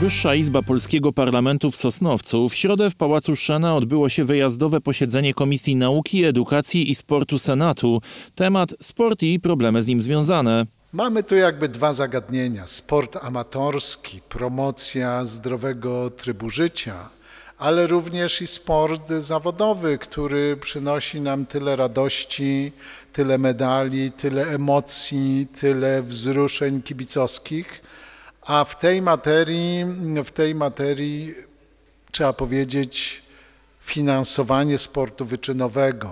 Wyższa Izba Polskiego Parlamentu w Sosnowcu w środę w Pałacu Szena odbyło się wyjazdowe posiedzenie Komisji Nauki, Edukacji i Sportu Senatu. Temat sport i problemy z nim związane. Mamy tu jakby dwa zagadnienia: sport amatorski, promocja zdrowego trybu życia, ale również i sport zawodowy, który przynosi nam tyle radości, tyle medali, tyle emocji, tyle wzruszeń kibicowskich a w tej materii, w tej materii trzeba powiedzieć finansowanie sportu wyczynowego,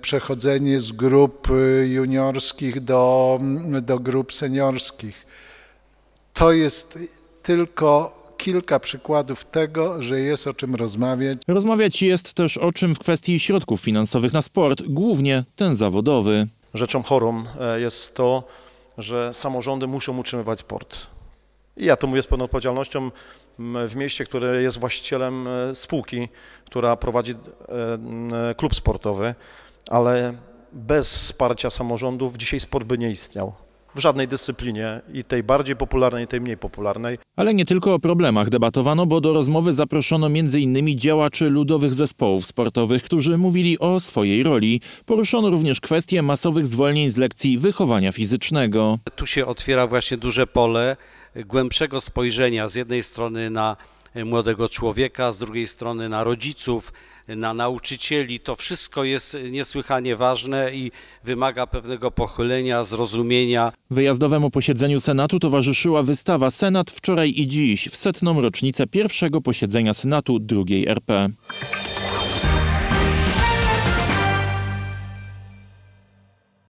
przechodzenie z grup juniorskich do, do grup seniorskich. To jest tylko kilka przykładów tego, że jest o czym rozmawiać. Rozmawiać jest też o czym w kwestii środków finansowych na sport, głównie ten zawodowy. Rzeczą chorą e, jest to, że samorządy muszą utrzymywać port. I ja to mówię z pełną odpowiedzialnością w mieście, które jest właścicielem e, spółki, która prowadzi e, e, klub sportowy, ale bez wsparcia samorządów dzisiaj sport by nie istniał w żadnej dyscyplinie i tej bardziej popularnej, i tej mniej popularnej. Ale nie tylko o problemach debatowano, bo do rozmowy zaproszono m.in. działaczy ludowych zespołów sportowych, którzy mówili o swojej roli. Poruszono również kwestię masowych zwolnień z lekcji wychowania fizycznego. Tu się otwiera właśnie duże pole głębszego spojrzenia z jednej strony na młodego człowieka, z drugiej strony na rodziców, na nauczycieli. To wszystko jest niesłychanie ważne i wymaga pewnego pochylenia, zrozumienia. Wyjazdowemu posiedzeniu Senatu towarzyszyła wystawa Senat wczoraj i dziś w setną rocznicę pierwszego posiedzenia Senatu II RP.